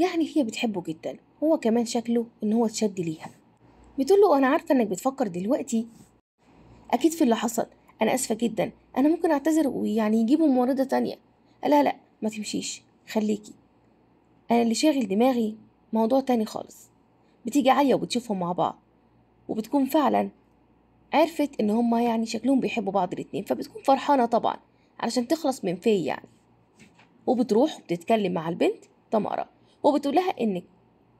يعني هي بتحبه جدا هو كمان شكله إن هو اتشد ليها بتقول له أنا عارفة إنك بتفكر دلوقتي أكيد في اللي حصل أنا آسفة جدا أنا ممكن أعتذر ويعني يجيبوا ممرضة تانية لا لا ما تمشيش خليكي أنا اللي شاغل دماغي موضوع تاني خالص بتيجي عالية وبتشوفهم مع بعض وبتكون فعلا عرفت إن هما يعني شكلهم بيحبوا بعض الاتنين فبتكون فرحانة طبعا علشان تخلص من في يعني وبتروح وبتتكلم مع البنت تمارة وبتقول لها انك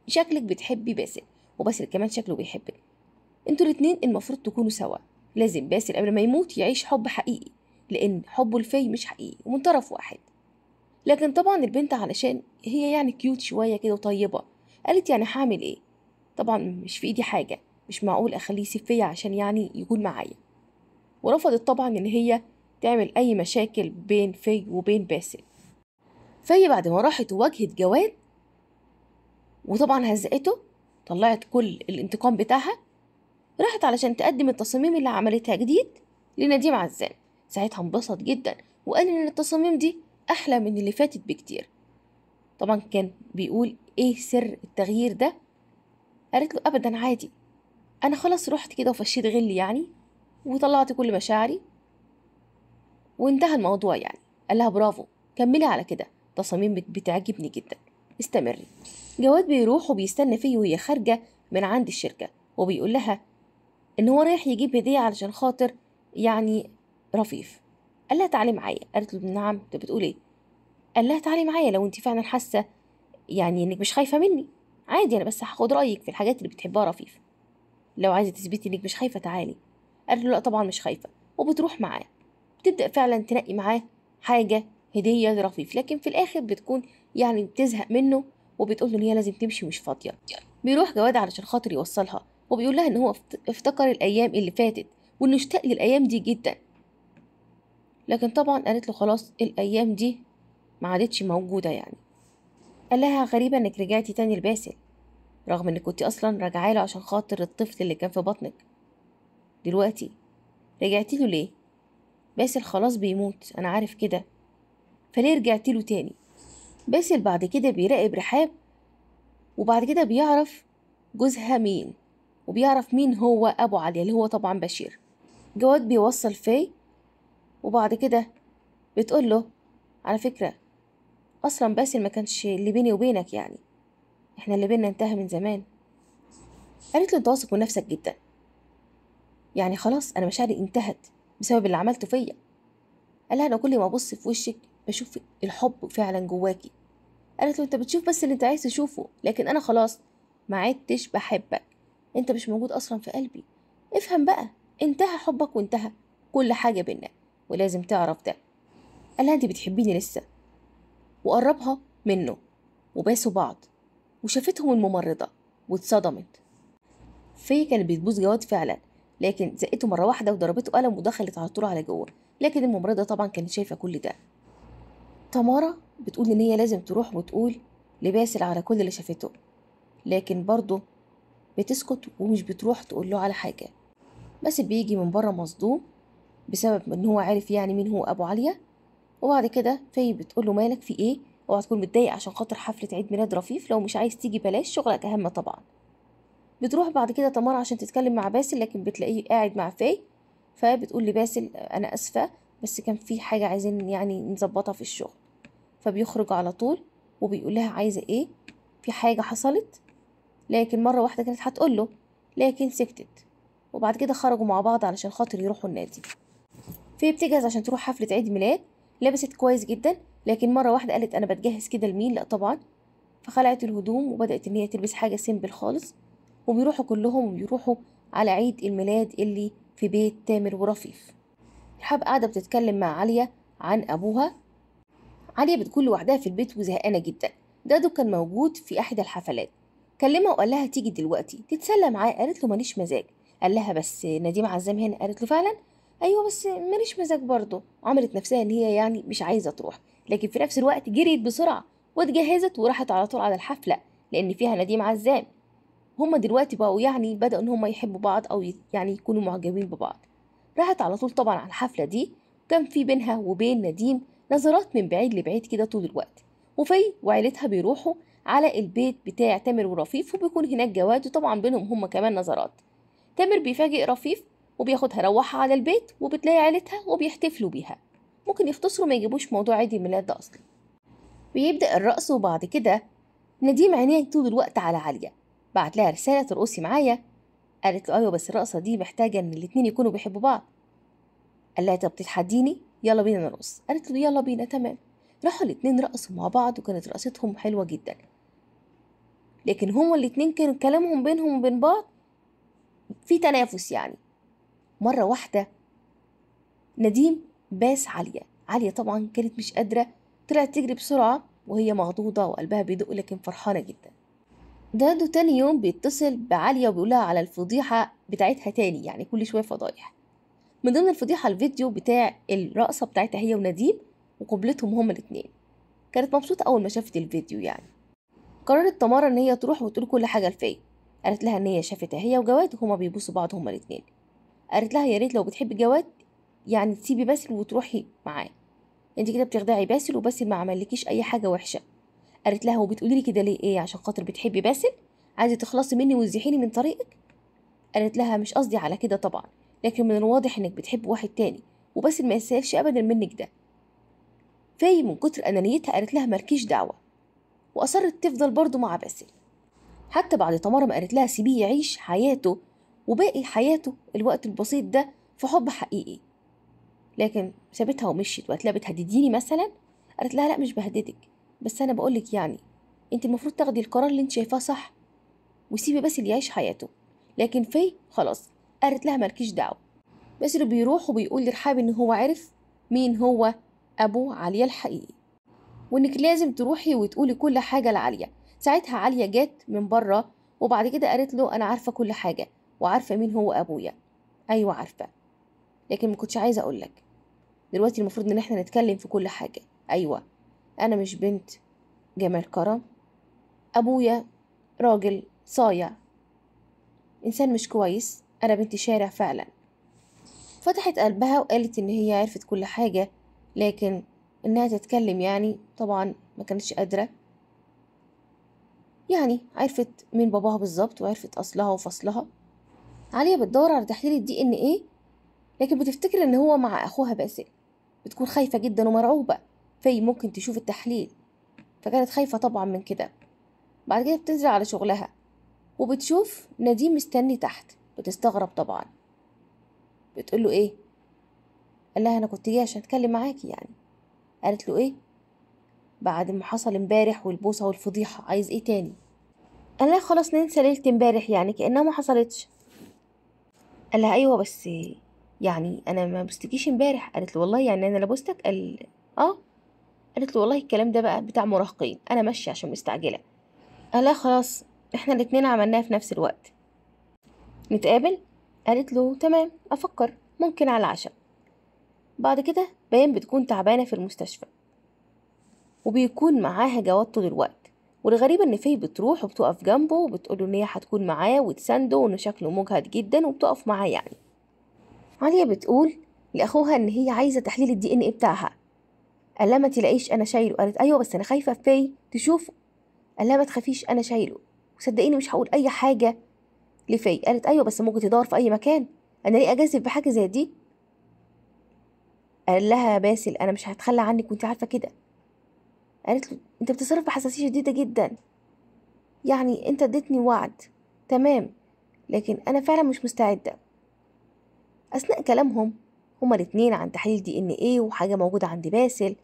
شكلك بتحبي باسل وباسل كمان شكله بيحبك انتوا الاتنين المفروض تكونوا سوا لازم باسل قبل ما يموت يعيش حب حقيقي لان حبه لفي مش حقيقي ومن طرف واحد لكن طبعا البنت علشان هي يعني كيوت شويه كده وطيبه قالت يعني هعمل ايه طبعا مش في ايدي حاجه مش معقول اخليه يسيب فيا عشان يعني يكون معايا ورفضت طبعا ان هي تعمل اي مشاكل بين في وبين باسل فهي بعد ما راحت وواجهت جواد وطبعا هزقته طلعت كل الانتقام بتاعها راحت علشان تقدم التصاميم اللي عملتها جديد لنديم عزام ساعتها انبسط جدا وقال ان التصاميم دي احلى من اللي فاتت بكتير طبعا كان بيقول ايه سر التغيير ده قالت له ابدا عادي انا خلاص رحت كده وفشيت غلي يعني وطلعت كل مشاعري وانتهى الموضوع يعني قال لها برافو كملي على كده تصاميمك بتعجبني جدا استمري جواد بيروح وبيستنى فيه وهي خارجة من عند الشركة وبيقول لها إن هو رايح يجيب هدية علشان خاطر يعني رفيف قال لها تعالي معايا قالت له نعم أنت بتقول إيه قال لها تعالي معايا لو أنت فعلا حاسة يعني إنك مش خايفة مني عادي أنا بس هاخد رأيك في الحاجات اللي بتحبها رفيف لو عايزة تثبتي إنك مش خايفة تعالي قالت له لا طبعا مش خايفة وبتروح معاه بتبدأ فعلا تنقي معاه حاجة هدية لرفيف لكن في الآخر بتكون يعني بتزهق منه وبتقول له ان هي لازم تمشي مش فاضيه بيروح جواد علشان خاطر يوصلها وبيقول لها ان هو افتكر الايام اللي فاتت وانه اشتاق للايام دي جدا لكن طبعا قالت له خلاص الايام دي ما عادتش موجوده يعني قال لها غريبه انك رجعتي تاني لباسل رغم انك كنت اصلا راجعه له عشان خاطر الطفل اللي كان في بطنك دلوقتي رجعتي له ليه باسل خلاص بيموت انا عارف كده فليه رجعتي له تاني باسل بعد كده بيراقب رحاب وبعد كده بيعرف جوزها مين وبيعرف مين هو أبو علي اللي هو طبعا بشير جواد بيوصل في وبعد كده بتقول له على فكرة أصلا باسل ما كانش اللي بيني وبينك يعني احنا اللي بينا انتهى من زمان قالت له انت واثق من نفسك جدا يعني خلاص انا مشاعري انتهت بسبب اللي عملته فيا قال لها انا كل ما ابص في وشك بشوف الحب فعلا جواكي قالت له انت بتشوف بس اللي انت عايز تشوفه لكن انا خلاص ما عدتش بحبك انت مش موجود اصلا في قلبي افهم بقى انتهى حبك وانتهى كل حاجة بينا ولازم تعرف ده لها انت بتحبيني لسه وقربها منه وباسوا بعض وشافتهم الممرضة واتصدمت فيه كانت بتبوس جواد فعلا لكن زقته مرة واحدة وضربته قلم ودخلت على طول على جوه لكن الممرضة طبعا كانت شايفة كل ده تمارا بتقول إن هي لازم تروح وتقول لباسل على كل اللي شافته لكن برضه بتسكت ومش بتروح تقول له على حاجة باسل بيجي من بره مصدوم بسبب إن هو عارف يعني مين هو أبو عليا وبعد كده في بتقول له مالك في إيه اوعى تكون متضايق عشان خاطر حفلة عيد ميلاد رفيف لو مش عايز تيجي بلاش شغلك أهم طبعا بتروح بعد كده تمارا عشان تتكلم مع باسل لكن بتلاقيه قاعد مع فاي فبتقول لباسل أنا آسفة بس كان في حاجة عايزين يعني نظبطها في الشغل فبيخرج على طول وبيقول لها عايزة ايه في حاجة حصلت لكن مرة واحدة كانت هتقول له لكن سكتت وبعد كده خرجوا مع بعض علشان خاطر يروحوا النادي في بتجهز عشان تروح حفلة عيد ميلاد لبست كويس جدا لكن مرة واحدة قالت أنا بتجهز كده لمين لأ طبعا فخلعت الهدوم وبدأت إن هي تلبس حاجة سيمبل خالص وبيروحوا كلهم وبيروحوا على عيد الميلاد اللي في بيت تامر ورفيف رحاب قاعدة بتتكلم مع عليا عن أبوها عليا بتكون لوحدها في البيت وزهقانة جدا دادو كان موجود في أحد الحفلات كلمها وقال لها تيجي دلوقتي تتسلى معاه قالت له ماليش مزاج قال لها بس نديم عزام هنا قالت له فعلا ايوه بس ماليش مزاج برضه عملت نفسها ان هي يعني مش عايزه تروح لكن في نفس الوقت جريت بسرعه واتجهزت وراحت على طول على الحفله لان فيها نديم عزام هما دلوقتي بقوا يعني بدأوا إن هما يحبوا بعض أو يعني يكونوا معجبين ببعض راحت على طول طبعا على الحفلة دي كان في بينها وبين نديم نظرات من بعيد لبعيد كده طول الوقت وفي وعيلتها بيروحوا على البيت بتاع تامر ورفيف وبيكون هناك جواد وطبعا بينهم هما كمان نظرات تامر بيفاجئ رفيف وبياخدها روحها على البيت وبتلاقي عيلتها وبيحتفلوا بيها ممكن يختصروا ما يجيبوش موضوع عيد الميلاد ده اصلا بيبدا الرقص وبعد كده نديم عينيه طول الوقت على عاليه بعت لها رساله ترقصي معايا قالت له ايوه بس الرقصه دي محتاجه ان الاتنين يكونوا بيحبوا بعض قال لها طب تتحديني يلا بينا نرقص قالت له يلا بينا تمام راحوا الاتنين رقصوا مع بعض وكانت رقصتهم حلوة جدا لكن هما الاتنين كان كلامهم بينهم وبين بعض في تنافس يعني مرة واحدة نديم باس عالية عالية طبعا كانت مش قادرة طلعت تجري بسرعة وهي مغضوضة وقلبها بيدق لكن فرحانة جدا دادو تاني يوم بيتصل بعالية وبيقولها على الفضيحة بتاعتها تاني يعني كل شوية فضايح من ضمن الفضيحة الفيديو بتاع الرقصة بتاعتها هي ونديم وقبلتهم هما الاتنين كانت مبسوطة أول ما شافت الفيديو يعني قررت تمارا إن هي تروح وتقول كل حاجة لفيا قالت لها إن هي شافتها هي وجواد وهما بيبوسوا بعض هما الاتنين قالت لها يا ريت لو بتحبي جواد يعني تسيبي باسل وتروحي معاه انت كده بتخدعي باسل وباسل ما عملكيش اي حاجه وحشه قالت لها وبتقولي لي كده ليه ايه عشان خاطر بتحبي باسل عايزه تخلصي مني وتزيحيني من طريقك قالت لها مش قصدي على كده طبعا لكن من الواضح إنك بتحب واحد تاني وباسل ما يسألش أبدا منك ده فاي من كتر أنانيتها قالت لها مالكيش دعوة وأصرت تفضل برضه مع باسل حتى بعد تمارا ما قالت لها سيبيه يعيش حياته وباقي حياته الوقت البسيط ده في حب حقيقي لكن سابتها ومشيت وقالت لها بتهدديني مثلا قالت لها لا مش بهددك بس انا بقولك يعني انت المفروض تاخدي القرار اللي انت شايفاه صح وسيبي بس اللي يعيش حياته لكن في خلاص قالت لها مالكيش دعوه اللي بيروح وبيقول لرحاب ان هو عرف مين هو ابو عليا الحقيقي وانك لازم تروحي وتقولي كل حاجه لعليا ساعتها عليا جت من بره وبعد كده قالت له انا عارفه كل حاجه وعارفه مين هو ابويا ايوه عارفه لكن ما كنتش عايزه اقول لك دلوقتي المفروض ان احنا نتكلم في كل حاجه ايوه انا مش بنت جمال كرم ابويا راجل صايع انسان مش كويس أنا بنت شارع فعلا فتحت قلبها وقالت إن هي عرفت كل حاجة لكن إنها تتكلم يعني طبعا ما كانتش قادرة يعني عرفت مين باباها بالظبط وعرفت أصلها وفصلها عليا بتدور على تحليل الدي إن إيه لكن بتفتكر إن هو مع أخوها باسل بتكون خايفة جدا ومرعوبة في ممكن تشوف التحليل فكانت خايفة طبعا من كده بعد كده بتنزل على شغلها وبتشوف نديم مستني تحت بتستغرب طبعا بتقول له ايه قال لها انا كنت جاي عشان اتكلم معاكي يعني قالت له ايه بعد ما حصل امبارح والبوسه والفضيحه عايز ايه تاني قال لها خلاص ننسى ليله امبارح يعني كانها ما حصلتش قال لها ايوه بس يعني انا ما بستكيش امبارح قالت له والله يعني انا لبستك قال اه قالت له والله الكلام ده بقى بتاع مراهقين انا ماشيه عشان مستعجله قال لها خلاص احنا الاتنين عملناها في نفس الوقت نتقابل قالت له تمام أفكر ممكن على العشاء بعد كده بيان بتكون تعبانة في المستشفى وبيكون معاها جواد طول الوقت والغريب ان فيه بتروح وبتقف جنبه وبتقوله ان هي هتكون معاه وتسنده وان شكله مجهد جدا وبتقف معاه يعني عليا بتقول لاخوها ان هي عايزه تحليل الدي ان ايه بتاعها قال لها ما تلاقيش انا شايله قالت ايوه بس انا خايفه في تشوفه قال لها ما تخافيش انا شايله وصدقيني مش هقول اي حاجه لفي قالت ايوه بس ممكن تدور في اي مكان انا ليه اجازف بحاجه زي دي قال لها باسل انا مش هتخلى عنك وانت عارفه كده قالت له انت بتتصرف بحساسيه شديده جدا يعني انت اديتني وعد تمام لكن انا فعلا مش مستعده اثناء كلامهم هما الاتنين عن تحليل دي ان ايه وحاجه موجوده عند باسل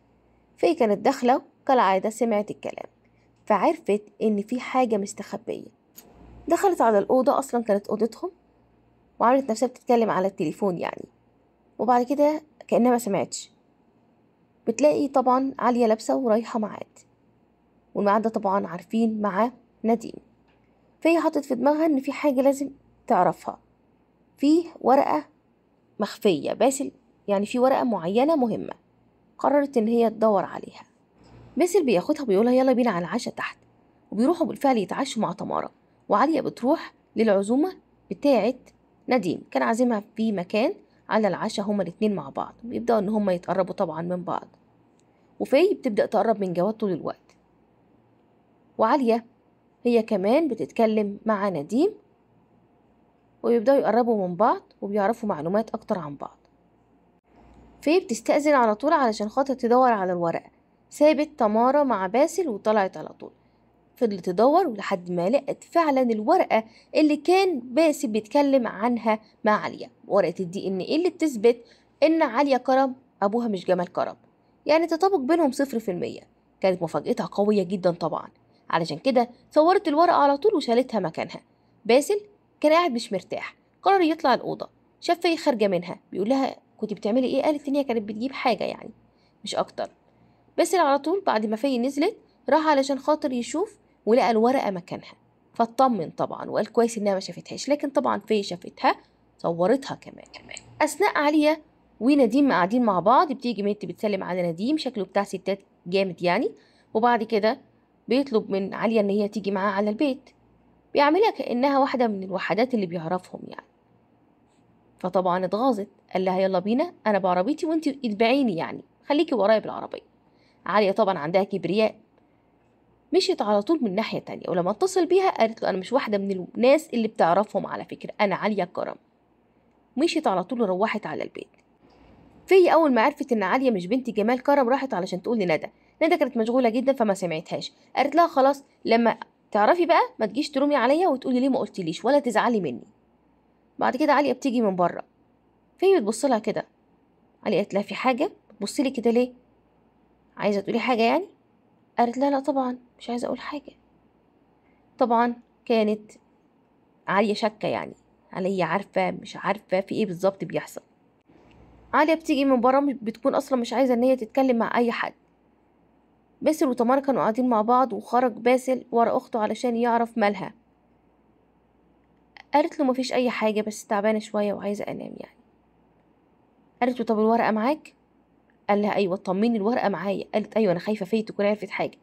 في كانت داخله كالعاده سمعت الكلام فعرفت ان في حاجه مستخبيه دخلت على الأوضة أصلا كانت أوضتهم وعملت نفسها بتتكلم على التليفون يعني وبعد كده كأنها ما سمعتش بتلاقي طبعا عالية لابسة ورايحة معاد والميعاد ده طبعا عارفين مع نديم فهي حطت في دماغها إن في حاجة لازم تعرفها في ورقة مخفية باسل يعني في ورقة معينة مهمة قررت إن هي تدور عليها باسل بياخدها بيقولها يلا بينا على العشاء تحت وبيروحوا بالفعل يتعشوا مع تمارا وعليا بتروح للعزومة بتاعة نديم كان عازمها في مكان على العشاء هما الاتنين مع بعض بيبدأوا إن هما يتقربوا طبعا من بعض وفي بتبدأ تقرب من جواد طول الوقت وعليا هي كمان بتتكلم مع نديم وبيبدأوا يقربوا من بعض وبيعرفوا معلومات أكتر عن بعض في بتستأذن على طول علشان خاطر تدور على الورقة سابت تمارة مع باسل وطلعت على طول فضلت تدور لحد ما لقت فعلا الورقة اللي كان باسي بيتكلم عنها مع عليا ورقة الدي ان ايه اللي بتثبت ان عليا كرم ابوها مش جمال كرم يعني تطابق بينهم صفر في المية كانت مفاجأتها قوية جدا طبعا علشان كده صورت الورقة على طول وشالتها مكانها باسل كان قاعد مش مرتاح قرر يطلع الأوضة شاف فاي خارجة منها بيقول لها كنت بتعملي ايه قالت ان هي كانت بتجيب حاجة يعني مش أكتر باسل على طول بعد ما فاي نزلت راح علشان خاطر يشوف ولقى الورقة مكانها فاطمن طبعا وقال كويس انها ما شافتهاش لكن طبعا في شافتها صورتها كمان كمان اثناء عليا ونديم قاعدين مع بعض بتيجي ميت بتسلم على نديم شكله بتاع ستات جامد يعني وبعد كده بيطلب من عليا ان هي تيجي معاه على البيت بيعملها كانها واحده من الوحدات اللي بيعرفهم يعني فطبعا اتغاظت قال لها يلا بينا انا بعربيتي وانت اتبعيني يعني خليكي ورايا بالعربيه عليا طبعا عندها كبرياء مشيت على طول من ناحية تانية ولما اتصل بيها قالت له أنا مش واحدة من الناس اللي بتعرفهم على فكرة أنا عليا كرم مشيت على طول وروحت على البيت في أول ما عرفت إن عليا مش بنت جمال كرم راحت علشان تقول لندى ندى كانت مشغولة جدا فما سمعتهاش قالت لها خلاص لما تعرفي بقى ما تجيش ترومي عليا وتقولي ليه ما قلتليش ولا تزعلي مني بعد كده عليا بتيجي من بره في بتبص لها كده عليا قالت لها في حاجة بتبصي لي كده ليه عايزة تقولي حاجة يعني قالت لا لا طبعا مش عايزة أقول حاجة طبعا كانت عالية شاكة يعني عليا عارفة مش عارفة في ايه بالظبط بيحصل عالية بتيجي من برا بتكون أصلا مش عايزة إن هي تتكلم مع أي حد باسل وتمارا كانوا قاعدين مع بعض وخرج باسل ورا أخته علشان يعرف مالها قالت له مفيش أي حاجة بس تعبانة شوية وعايزة أنام يعني قالت له طب الورقة معاك قال لها أيوة طمني الورقة معايا قالت أيوة أنا خايفة فيه تكون عرفت حاجة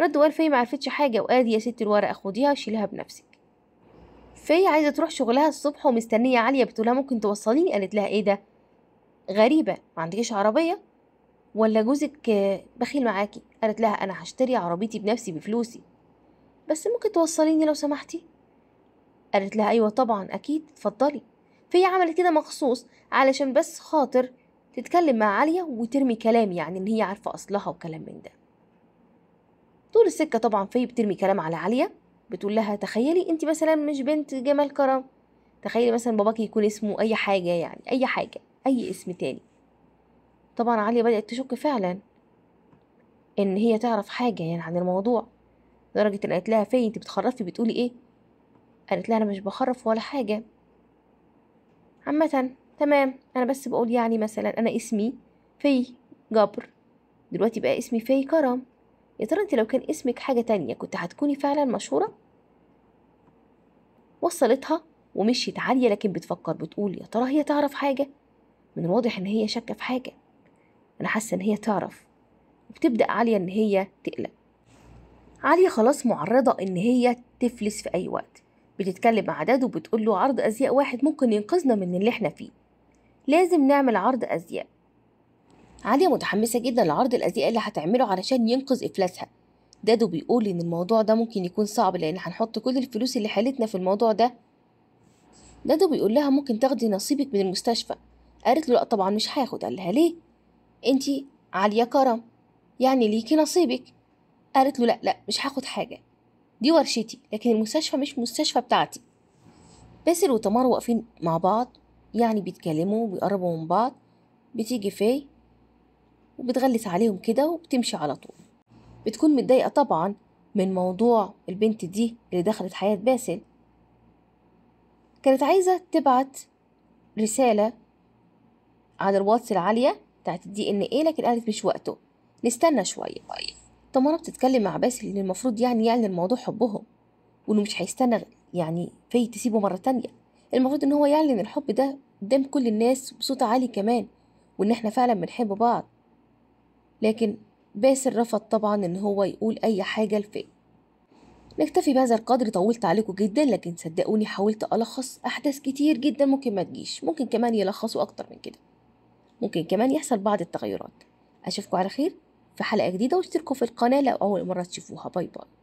رد وقال ما معرفتش حاجة وقال يا ست الورقة خديها وشيلها بنفسك فاي عايزة تروح شغلها الصبح ومستنية عليا لها ممكن توصليني قالت لها إيه ده غريبة ما عندكيش عربية ولا جوزك بخيل معاكي قالت لها أنا هشتري عربيتي بنفسي بفلوسي بس ممكن توصليني لو سمحتي قالت لها أيوة طبعا أكيد اتفضلي فهي عملت كده مخصوص علشان بس خاطر تتكلم مع عليا وترمي كلام يعني ان هي عارفه اصلها وكلام من ده طول السكه طبعا في بترمي كلام على عليا بتقول لها تخيلي انت مثلا مش بنت جمال كرم تخيلي مثلا باباكي يكون اسمه اي حاجه يعني اي حاجه اي اسم تاني طبعا عليا بدات تشك فعلا ان هي تعرف حاجه يعني عن الموضوع لدرجه ان قالت لها في انت بتخرفي بتقولي ايه قالت لها انا مش بخرف ولا حاجه عامه تمام انا بس بقول يعني مثلا انا اسمي في جبر دلوقتي بقى اسمي في كرم يا ترى انت لو كان اسمك حاجة تانية كنت هتكوني فعلا مشهورة وصلتها ومشيت عالية لكن بتفكر بتقول يا ترى هي تعرف حاجة من الواضح ان هي شاكة في حاجة انا حاسة ان هي تعرف وبتبدأ عالية ان هي تقلق عالية خلاص معرضة ان هي تفلس في اي وقت بتتكلم مع داد وبتقول له عرض ازياء واحد ممكن ينقذنا من اللي احنا فيه لازم نعمل عرض أزياء عليا متحمسة جدا لعرض الأزياء اللي هتعمله علشان ينقذ إفلاسها دادو بيقول إن الموضوع ده ممكن يكون صعب لأن هنحط كل الفلوس اللي حالتنا في الموضوع ده دادو بيقول لها ممكن تاخدي نصيبك من المستشفى قالت له لأ طبعا مش هاخد قال لها ليه انتي عالية كرم يعني ليكي نصيبك قالت له لأ لأ مش هاخد حاجة دي ورشتي لكن المستشفى مش مستشفى بتاعتي باسل وتمار واقفين مع بعض يعني بيتكلموا وبيقربوا من بعض بتيجي في وبتغلس عليهم كده وبتمشي على طول بتكون متضايقة طبعا من موضوع البنت دي اللي دخلت حياة باسل كانت عايزة تبعت رسالة على الواتس العالية بتاعت الدي ان ايه لكن قالت مش وقته نستنى شوية طب انا بتتكلم مع باسل اللي المفروض يعني يعلن الموضوع حبهم وانه مش هيستنى يعني في تسيبه مرة تانية المفروض ان هو يعلن الحب ده قدام كل الناس بصوت عالي كمان وان احنا فعلا بنحب بعض لكن باسل رفض طبعا ان هو يقول اي حاجه لفئه نكتفي بهذا القدر طولت عليكم جدا لكن صدقوني حاولت الخص احداث كتير جدا ممكن ما تجيش ممكن كمان يلخصوا اكتر من كده ممكن كمان يحصل بعض التغيرات اشوفكم على خير في حلقه جديده واشتركوا في القناه لو اول مره تشوفوها باي باي